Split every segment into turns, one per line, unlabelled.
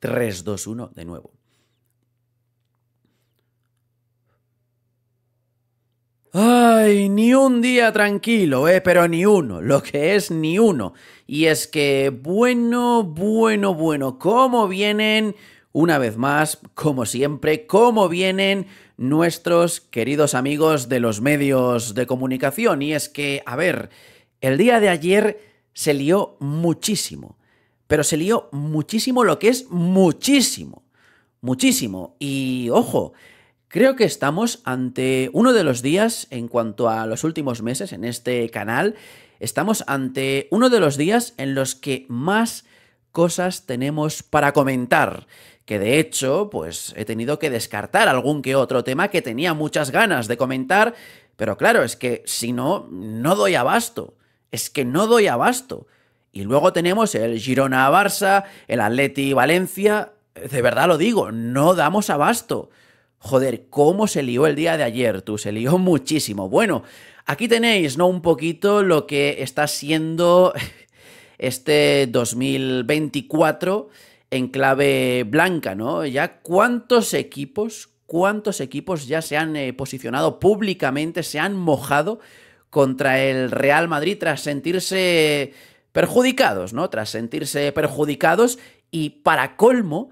3, 2, 1, de nuevo. Ay, ni un día tranquilo, eh, pero ni uno, lo que es ni uno. Y es que, bueno, bueno, bueno, ¿cómo vienen? Una vez más, como siempre, ¿cómo vienen nuestros queridos amigos de los medios de comunicación? Y es que, a ver, el día de ayer se lió muchísimo pero se lió muchísimo lo que es muchísimo, muchísimo. Y ojo, creo que estamos ante uno de los días en cuanto a los últimos meses en este canal, estamos ante uno de los días en los que más cosas tenemos para comentar, que de hecho, pues he tenido que descartar algún que otro tema que tenía muchas ganas de comentar, pero claro, es que si no, no doy abasto, es que no doy abasto. Y luego tenemos el Girona Barça, el Atleti Valencia. De verdad lo digo, no damos abasto. Joder, cómo se lió el día de ayer, tú, se lió muchísimo. Bueno, aquí tenéis, ¿no? Un poquito lo que está siendo este 2024 en clave blanca, ¿no? Ya cuántos equipos, cuántos equipos ya se han eh, posicionado públicamente, se han mojado contra el Real Madrid tras sentirse perjudicados, ¿no? Tras sentirse perjudicados y para colmo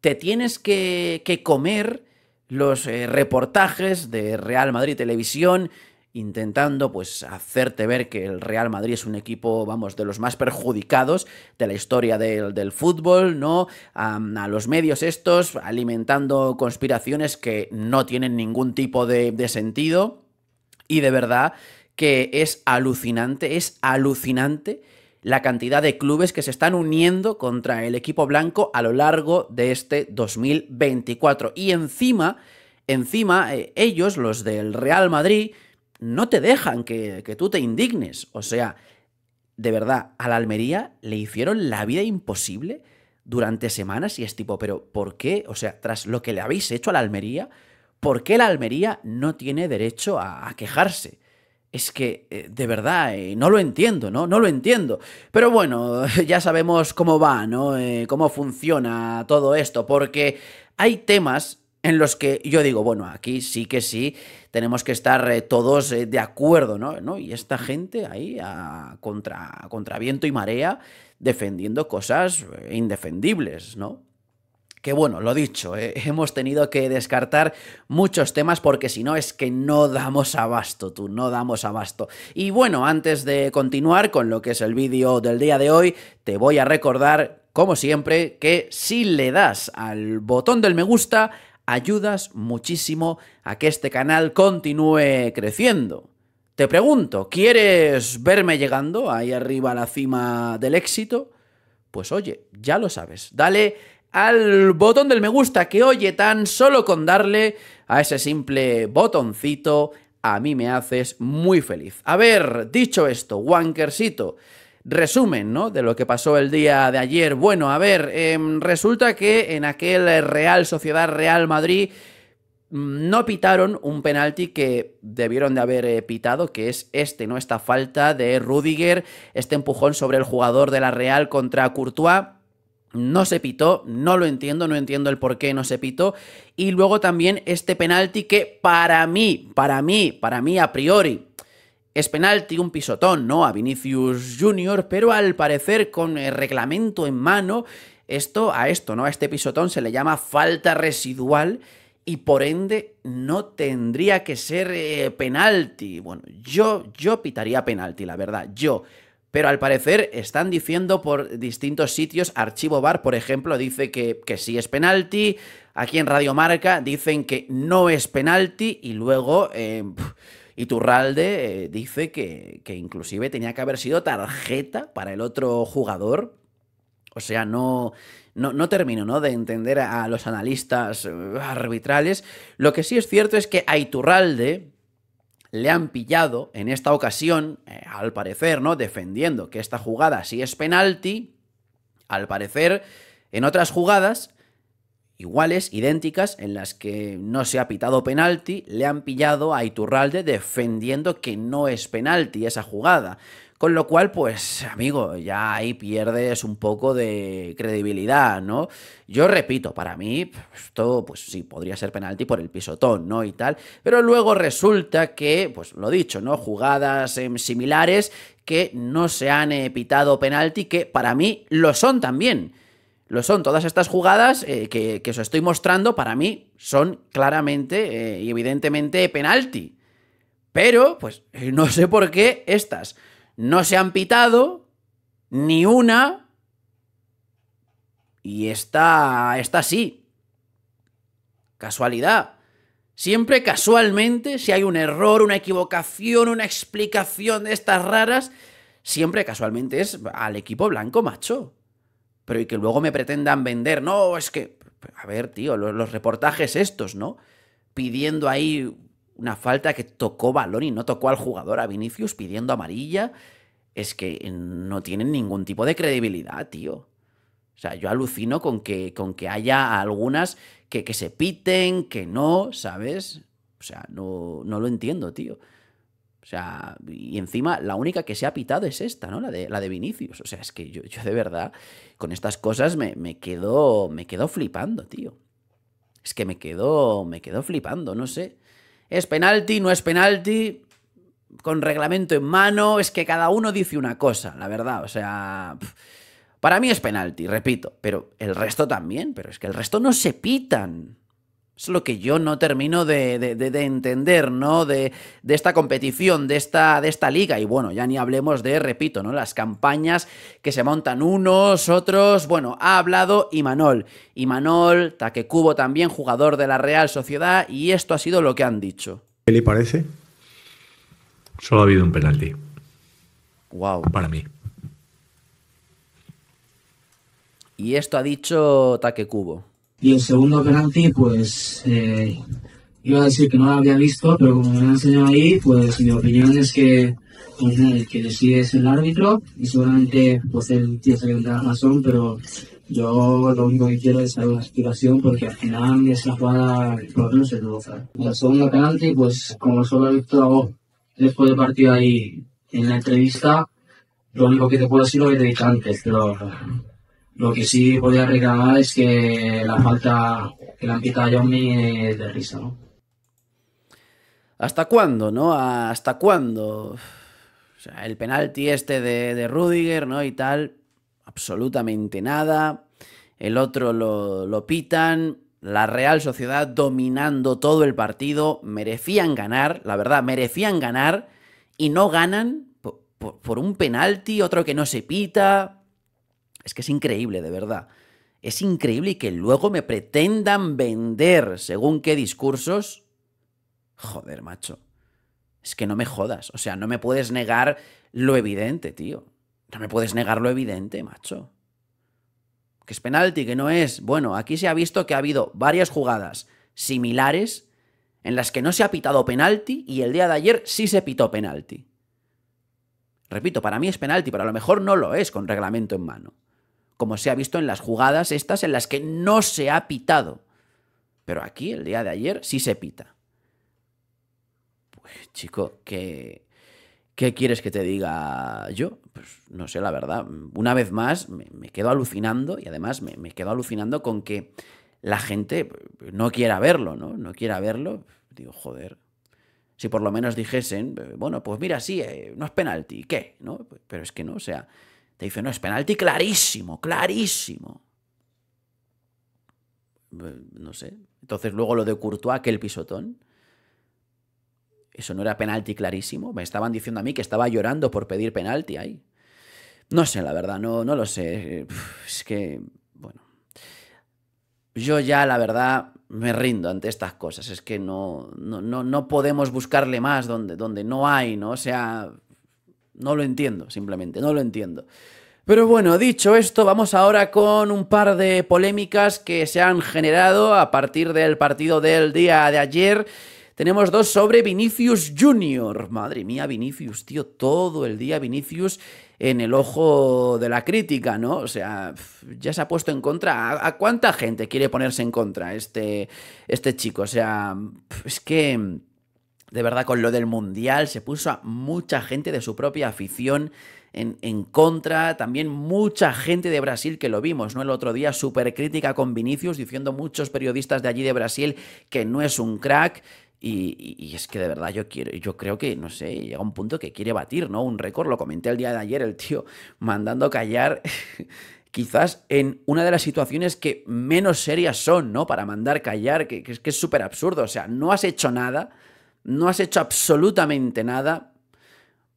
te tienes que, que comer los eh, reportajes de Real Madrid Televisión intentando pues hacerte ver que el Real Madrid es un equipo, vamos, de los más perjudicados de la historia del, fútbol, ¿no? A, los medios estos alimentando conspiraciones que no tienen ningún tipo de, de sentido y de verdad que es alucinante, es alucinante la cantidad de clubes que se están uniendo contra el equipo blanco a lo largo de este 2024. Y encima, encima, eh, ellos, los del Real Madrid, no te dejan que, tú te indignes. O sea, de verdad, a la Almería le hicieron la vida imposible durante semanas y es tipo, pero ¿por qué? O sea, tras lo que le habéis hecho a la Almería, ¿por qué la Almería no tiene derecho a quejarse? es que, eh, de verdad, eh, no lo entiendo, ¿no? No lo entiendo. Pero bueno, ya sabemos cómo va, ¿no? Eh, cómo funciona todo esto, porque hay temas en los que yo digo, bueno, aquí sí que sí, tenemos que estar todos de acuerdo, ¿no? Y esta gente ahí, contra, contra viento y marea, defendiendo cosas indefendibles, ¿no? Que bueno, lo dicho, eh, hemos tenido que descartar muchos temas porque si no es que no damos abasto, tú, no damos abasto. Y bueno, antes de continuar con lo que es el vídeo del día de hoy, te voy a recordar, como siempre, que si le das al botón del me gusta, ayudas muchísimo a que este canal continúe creciendo. Te pregunto, ¿quieres verme llegando ahí arriba a la cima del éxito? Pues oye, ya lo sabes, dale al botón del me gusta que oye tan solo con darle a ese simple botoncito a mí me haces muy feliz. A ver, dicho esto, wankersito, resumen, ¿no? De lo que pasó el día de ayer. Bueno, a ver, em, resulta que en aquel Real Sociedad Real Madrid mm, no pitaron un penalti que debieron de haber eh, pitado, que es este, ¿no? Esta falta de Rudiger, este empujón sobre el jugador de la Real contra Courtois no se pitó, no lo entiendo, no entiendo el por qué no se pitó. Y luego también este penalti que para mí, para mí, para mí a priori, es penalti, un pisotón, ¿no? A Vinicius Jr., pero al parecer con el reglamento en mano, esto a esto, ¿no? A este pisotón se le llama falta residual y por ende no tendría que ser eh, penalti. Bueno, yo, yo pitaría penalti, la verdad, yo. Pero al parecer están diciendo por distintos sitios, Archivo Bar, por ejemplo, dice que, que sí es penalti, aquí en Radio Marca dicen que no es penalti y luego... Eh, Iturralde eh, dice que, inclusive tenía que haber sido tarjeta para el otro jugador. O sea, no, no, no termino ¿no? de entender a los analistas eh, arbitrales. Lo que sí es cierto es que a Iturralde, le han pillado en esta ocasión, eh, al parecer, ¿no? Defendiendo que esta jugada sí es penalti, al parecer, en otras jugadas iguales, idénticas, en las que no se ha pitado penalti, le han pillado a Iturralde defendiendo que no es penalti esa jugada. Con lo cual, pues, amigo, ya ahí pierdes un poco de credibilidad, ¿no? Yo repito, para mí, esto, pues sí, podría ser penalti por el pisotón, ¿no? Y tal. Pero luego resulta que, pues lo dicho, ¿no? Jugadas em, similares que no se han evitado eh, pitado penalti, que para mí lo son también. Lo son todas estas jugadas eh, que, que, os estoy mostrando, para mí son claramente eh, y evidentemente penalti. Pero, pues, no sé por qué estas no se han pitado ni una. Y está, está así. Casualidad. Siempre casualmente, si hay un error, una equivocación, una explicación de estas raras, siempre casualmente es al equipo blanco, macho. Pero y que luego me pretendan vender. No, es que. A ver, tío, los, los reportajes estos, ¿no? Pidiendo ahí una falta que tocó balón y no tocó al jugador, a Vinicius pidiendo amarilla, es que no tienen ningún tipo de credibilidad, tío. O sea, yo alucino con que, con que haya algunas que, que se piten, que no, ¿sabes? O sea, no, no, lo entiendo, tío. O sea, y encima la única que se ha pitado es esta, ¿no? La de, la de Vinicius. O sea, es que yo, de verdad con estas cosas me, me, quedo, me quedo flipando, tío. Es que me quedo, me quedo flipando, no sé. ¿Es penalti? ¿No es penalti? Con reglamento en mano, es que cada uno dice una cosa, la verdad. O sea, para mí es penalti, repito, pero el resto también, pero es que el resto no se pitan es lo que yo no termino de, entender, ¿no? De, esta competición, de esta, de esta liga. Y bueno, ya ni hablemos de, repito, ¿no? Las campañas que se montan unos, otros. Bueno, ha hablado Imanol. Imanol, Takekubo también, jugador de la Real Sociedad, y esto ha sido lo que han dicho.
¿Qué le parece? Solo ha habido un penalti.
Wow. Para mí. Y esto ha dicho Takekubo. Y el segundo penalti, pues eh, iba a decir que no lo había visto, pero como me lo han enseñado ahí, pues mi opinión es que el que decide es el árbitro y seguramente pues él tiene que tener razón, pero yo lo único que quiero es saber una explicación porque al final esa jugada no se Y el segundo penalti, pues como solo he visto después de partido ahí en la entrevista, lo único que te puedo decir es lo que te antes, pero lo que sí a regalar es que la falta que la han quitado a es eh, de risa, ¿no? ¿Hasta cuándo, no? ¿Hasta cuándo? el penalti este de, de Rudiger, ¿no? Y tal, absolutamente nada. El otro lo, pitan. La Real Sociedad dominando todo el partido. Merecían ganar, la verdad, merecían ganar. Y no ganan por un penalti, otro que no se pita. Es que es increíble, de verdad. Es increíble y que luego me pretendan vender según qué discursos. Joder, macho. Es que no me jodas. O sea, no me puedes negar lo evidente, tío. No me puedes negar lo evidente, macho. Que es penalti, que no es. Bueno, aquí se ha visto que ha habido varias jugadas similares en las que no se ha pitado penalti y el día de ayer sí se pitó penalti. Repito, para mí es penalti, pero a lo mejor no lo es con reglamento en mano como se ha visto en las jugadas estas en las que no se ha pitado. Pero aquí, el día de ayer, sí se pita. Pues chico, ¿qué, qué quieres que te diga yo? Pues no sé, la verdad. Una vez más, me, quedo alucinando y además me, quedo alucinando con que la gente pues, no quiera verlo, ¿no? No quiera verlo. Digo, joder. Si por lo menos dijesen, eh, bueno, pues mira, sí, eh, no es penalti, ¿qué? ¿No? Pero es que no, o sea, te dice, no, es penalti clarísimo, clarísimo. Pues, no sé. Entonces luego lo de Courtois, aquel pisotón. Eso no era penalti clarísimo. Me estaban diciendo a mí que estaba llorando por pedir penalti ahí. No sé, la verdad, no, no lo sé. Es que, bueno. Yo ya, la verdad, me rindo ante estas cosas. Es que no, no, no, no podemos buscarle más donde, donde no hay, ¿no? O sea, no lo entiendo, simplemente, no lo entiendo. Pero bueno, dicho esto, vamos ahora con un par de polémicas que se han generado a partir del partido del día de ayer. Tenemos dos sobre Vinicius Jr. Madre mía, Vinicius, tío, todo el día Vinicius en el ojo de la crítica, ¿no? O sea, ya se ha puesto en contra. ¿A, cuánta gente quiere ponerse en contra este, este chico? O sea, es que de verdad, con lo del Mundial se puso a mucha gente de su propia afición en, contra, también mucha gente de Brasil que lo vimos, ¿no? El otro día, súper crítica con Vinicius, diciendo muchos periodistas de allí de Brasil que no es un crack. Y, es que de verdad yo quiero, yo creo que, no sé, llega un punto que quiere batir, ¿no? Un récord, lo comenté el día de ayer, el tío mandando callar. quizás en una de las situaciones que menos serias son, ¿no? Para mandar callar, que, es que es súper absurdo. O sea, no has hecho nada, no has hecho absolutamente nada.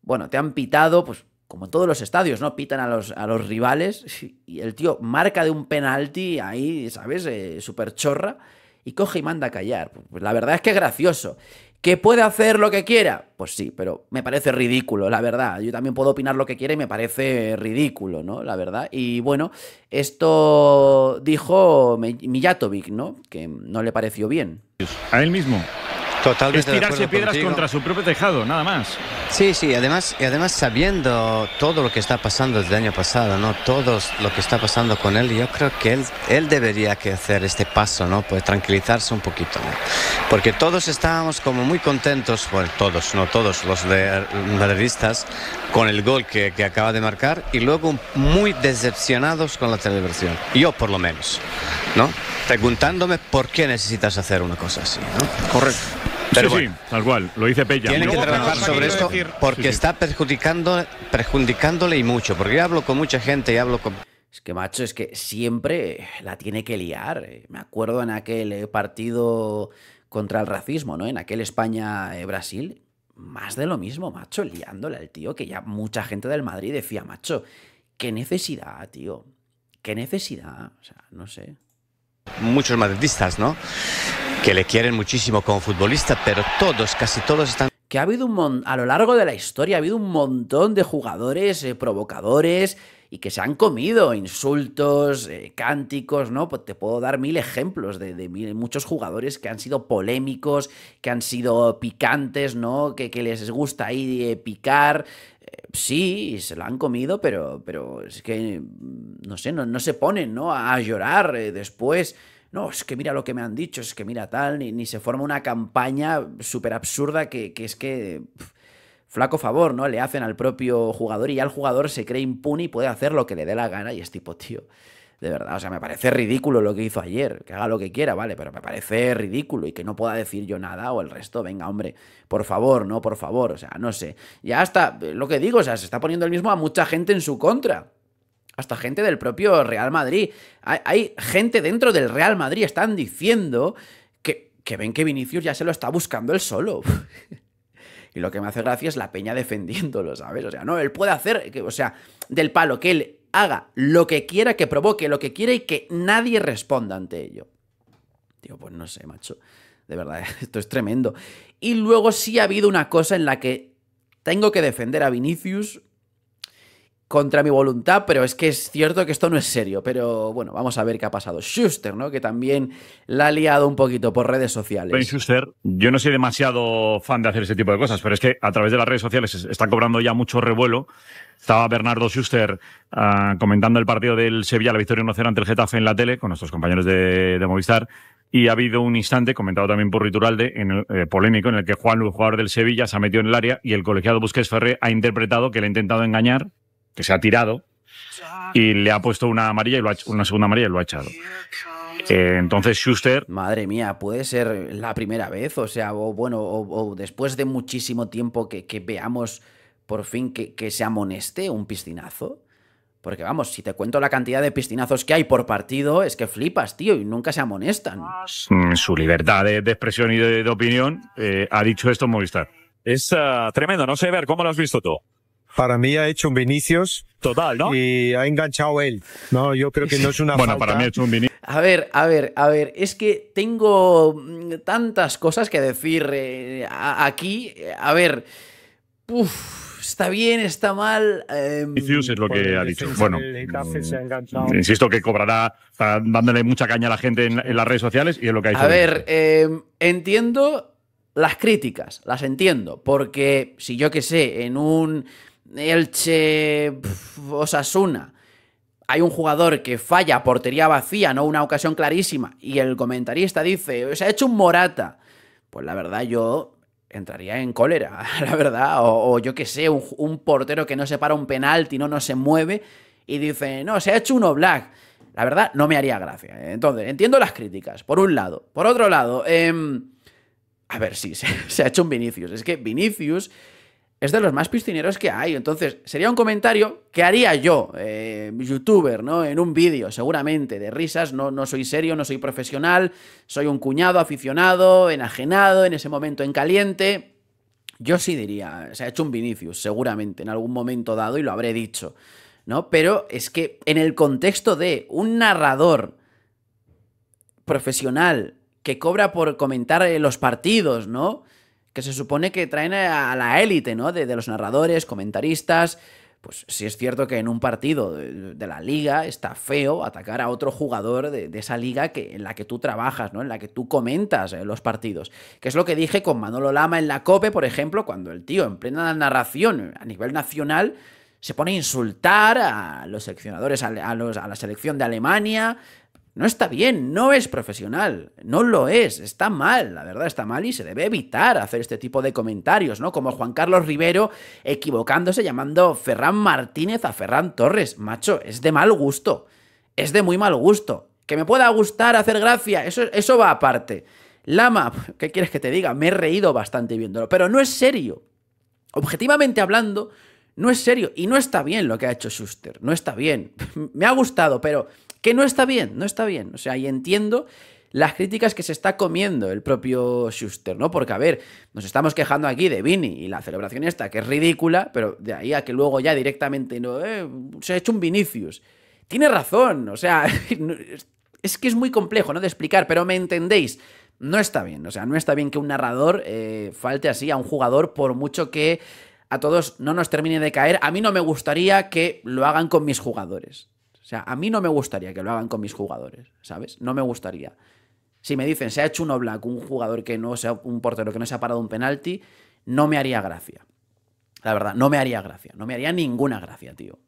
Bueno, te han pitado, pues como en todos los estadios, ¿no? Pitan a los, a los rivales y el tío marca de un penalti ahí, ¿sabes? Eh, Súper chorra y coge y manda a callar. Pues la verdad es que es gracioso. ¿Que puede hacer lo que quiera? Pues sí, pero me parece ridículo, la verdad. Yo también puedo opinar lo que quiera y me parece ridículo, ¿no? La verdad. Y bueno, esto dijo Mijatovic, ¿no? Que no le pareció bien.
A él mismo. Totalmente es tirarse piedras contra su propio tejado, nada más. Sí, sí, además, y además sabiendo todo lo que está pasando desde el año pasado, ¿no? Todo lo que está pasando con él, yo creo que él, él debería que hacer este paso, ¿no? Pues tranquilizarse un poquito, ¿no? Porque todos estábamos como muy contentos, bueno, todos, no todos los madridistas, con el gol que, que acaba de marcar y luego muy decepcionados con la celebración. Yo por lo menos, ¿no? Preguntándome por qué necesitas hacer una cosa así, ¿no? Correcto sí, sí, tal cual, lo dice Peña. Tiene que trabajar sobre esto porque está perjudicando,
perjudicándole y mucho, porque yo hablo con mucha gente y hablo con... Es que, macho, es que siempre la tiene que liar. Me acuerdo en aquel eh, partido contra el racismo, ¿no? En aquel España-Brasil, más de lo mismo, macho, liándole al tío, que ya mucha gente del Madrid decía, macho, qué necesidad, tío, qué necesidad, o sea, no sé
muchos madridistas, ¿no? Que le quieren muchísimo como futbolista, pero
todos, casi todos están que ha habido un a lo largo de la historia ha habido un montón de jugadores eh, provocadores y que se han comido insultos, eh, cánticos, ¿no? Pues te puedo dar mil ejemplos de, muchos jugadores que han sido polémicos, que han sido picantes, ¿no? Que, les gusta ahí eh, picar, sí, se la han comido, pero, pero es que, mm, no sé, no, se ponen, ¿no? A llorar eh, después. No, es que mira lo que me han dicho, es que mira tal, ni, ni se forma una campaña súper absurda que, es que... flaco favor, ¿no? Le hacen al propio jugador y ya el jugador se cree impune y puede hacer lo que le dé la gana y es tipo, tío, de verdad, o sea, me parece ridículo lo que hizo ayer. Que haga lo que quiera, vale, pero me parece ridículo y que no pueda decir yo nada o el resto, venga, hombre, por favor, no, por favor, o sea, no sé. Ya hasta, eh, lo que digo, o sea, se está poniendo el mismo a mucha gente en su contra hasta gente del propio Real Madrid. Hay, gente dentro del Real Madrid, están diciendo que, que ven que Vinicius ya se lo está buscando él solo. y lo que me hace gracia es la peña defendiéndolo, ¿sabes? O sea, no, él puede hacer, o sea, del palo que él haga lo que quiera, que provoque lo que quiera y que nadie responda ante ello. Digo, pues no sé, macho. De verdad, esto es tremendo. Y luego sí ha habido una cosa en la que tengo que defender a Vinicius contra mi voluntad, pero es que es cierto que esto no es serio. Pero bueno, vamos a ver qué ha pasado. Schuster, ¿no? Que también la ha liado un poquito por redes sociales. Ben
Schuster, yo no soy demasiado fan de hacer ese tipo de cosas, pero es que a través de las redes sociales está cobrando ya mucho revuelo. Estaba Bernardo Schuster ah, comentando el partido del Sevilla, la victoria 1-0 ante el Getafe en la tele con nuestros compañeros de, Movistar. Y ha habido un instante, comentado también por Rituralde, en eh, polémico, en el que Juan, el jugador del Sevilla, se ha metido en el área y el colegiado Busquets Ferré ha interpretado que le ha intentado engañar que se ha tirado y le ha puesto una amarilla y lo ha, una segunda amarilla y lo ha echado. Eh, entonces Schuster.
Madre mía, puede ser la primera vez, o sea, o bueno, o, después de muchísimo tiempo que, veamos por fin que, se amoneste un piscinazo. Porque vamos, si te cuento la cantidad de piscinazos que hay por partido, es que flipas, tío, y nunca se amonestan.
Mm, su libertad de, expresión y de, opinión eh, ha dicho esto en Movistar. Es ah, tremendo, no sé, Ver, ¿cómo lo has visto tú? para mí ha hecho un Vinicius. Total, Y ha enganchado él. No, yo creo que no es una Bueno, para mí ha hecho un Vinicius.
A ver, a ver, a ver. Es que tengo mm, tantas cosas que decir eh, aquí. A ver. está bien, está mal. Em,
Vinicius es lo que ha dicho. Bueno,
mm, insisto
que cobrará dándole mucha caña a la gente en, las redes sociales y es lo que ha dicho. A ver,
em, entiendo las críticas, las entiendo, porque si yo que sé, en un el Elche Osasuna. Hay un jugador que falla portería vacía, no una ocasión clarísima, y el comentarista dice, se ha hecho un Morata. Pues la verdad yo entraría en cólera, la verdad, o, yo qué sé, un, portero que no se para un penalti, no, no se mueve, y dice, no, se ha hecho un Oblak. La verdad, no me haría gracia. ¿eh? Entonces, entiendo las críticas, por un lado. Por otro lado, em, a ver, si se, se ha hecho un Vinicius. Es que Vinicius es de los más piscineros que hay. Entonces, sería un comentario que haría yo, eh, youtuber, ¿no? En un vídeo, seguramente, de risas. No, no soy serio, no soy profesional, soy un cuñado aficionado, enajenado, en ese momento en caliente. Yo sí diría, se ha hecho un Vinicius, seguramente, en algún momento dado y lo habré dicho, ¿no? Pero es que en el contexto de un narrador profesional que cobra por comentar eh, los partidos, ¿no? que se supone que traen a la élite, ¿no? De, los narradores, comentaristas. Pues sí es cierto que en un partido de, la liga está feo atacar a otro jugador de, esa liga que, en la que tú trabajas, ¿no? En la que tú comentas eh, los partidos. Que es lo que dije con Manolo Lama en la COPE, por ejemplo, cuando el tío en plena narración a nivel nacional se pone a insultar a los seleccionadores, a, a la selección de Alemania, no está bien, no es profesional, no lo es, está mal, la verdad está mal y se debe evitar hacer este tipo de comentarios, ¿no? Como Juan Carlos Rivero equivocándose llamando Ferran Martínez a Ferran Torres, macho, es de mal gusto, es de muy mal gusto. Que me pueda gustar hacer gracia, eso, eso va aparte. Lama, ¿qué quieres que te diga? Me he reído bastante viéndolo, pero no es serio. Objetivamente hablando, no es serio. Y no está bien lo que ha hecho Schuster. No está bien. Me ha gustado, pero que no está bien. No está bien. O sea, y entiendo las críticas que se está comiendo el propio Schuster, ¿no? Porque, a ver, nos estamos quejando aquí de Vini y la celebración esta, que es ridícula, pero de ahí a que luego ya directamente no, eh, se ha hecho un Vinicius. Tiene razón, o sea, es que es muy complejo, ¿no? De explicar, pero me entendéis. No está bien, o sea, no está bien que un narrador eh, falte así a un jugador por mucho que a todos no nos termine de caer. A mí no me gustaría que lo hagan con mis jugadores. O sea, a mí no me gustaría que lo hagan con mis jugadores, ¿sabes? No me gustaría. Si me dicen, se ha hecho un Oblak, un jugador que no sea un portero que no se ha parado un penalti, no me haría gracia. La verdad, no me haría gracia. No me haría ninguna gracia, tío.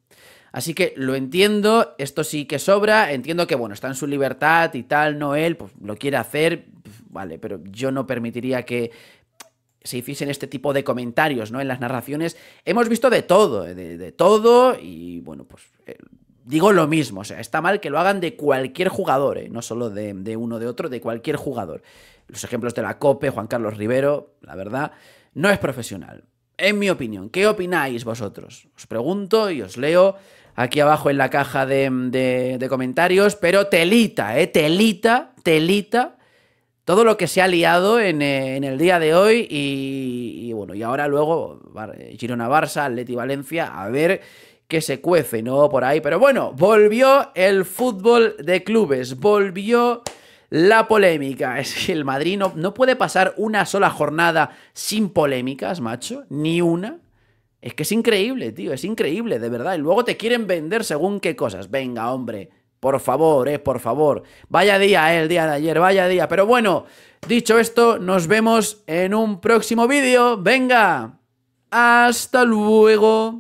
Así que lo entiendo, esto sí que sobra, entiendo que, bueno, está en su libertad y tal, no pues lo quiere hacer, vale, pero yo no permitiría que si hiciesen este tipo de comentarios, ¿no? En las narraciones hemos visto de todo, eh, de, todo, y bueno, pues eh, digo lo mismo, o sea, está mal que lo hagan de cualquier jugador, eh, no solo de, uno de otro, de cualquier jugador. Los ejemplos de la COPE, Juan Carlos Rivero, la verdad, no es profesional. En mi opinión, ¿qué opináis vosotros? Os pregunto y os leo aquí abajo en la caja de, comentarios, pero telita, Telita, telita todo lo que se ha liado en, eh, el día de hoy y, bueno, y ahora luego Girona-Barça, Atleti-Valencia, a ver qué se cuece, ¿no? Por ahí, pero bueno, volvió el fútbol de clubes, volvió la polémica. Es el Madrid no puede pasar una sola jornada sin polémicas, macho, ni una. Es que es increíble, tío, es increíble, de verdad. Y luego te quieren vender según qué cosas. Venga, hombre, por favor, eh, por favor. Vaya día, eh, el día de ayer, vaya día. Pero bueno, dicho esto, nos vemos en un próximo vídeo. Venga, hasta luego.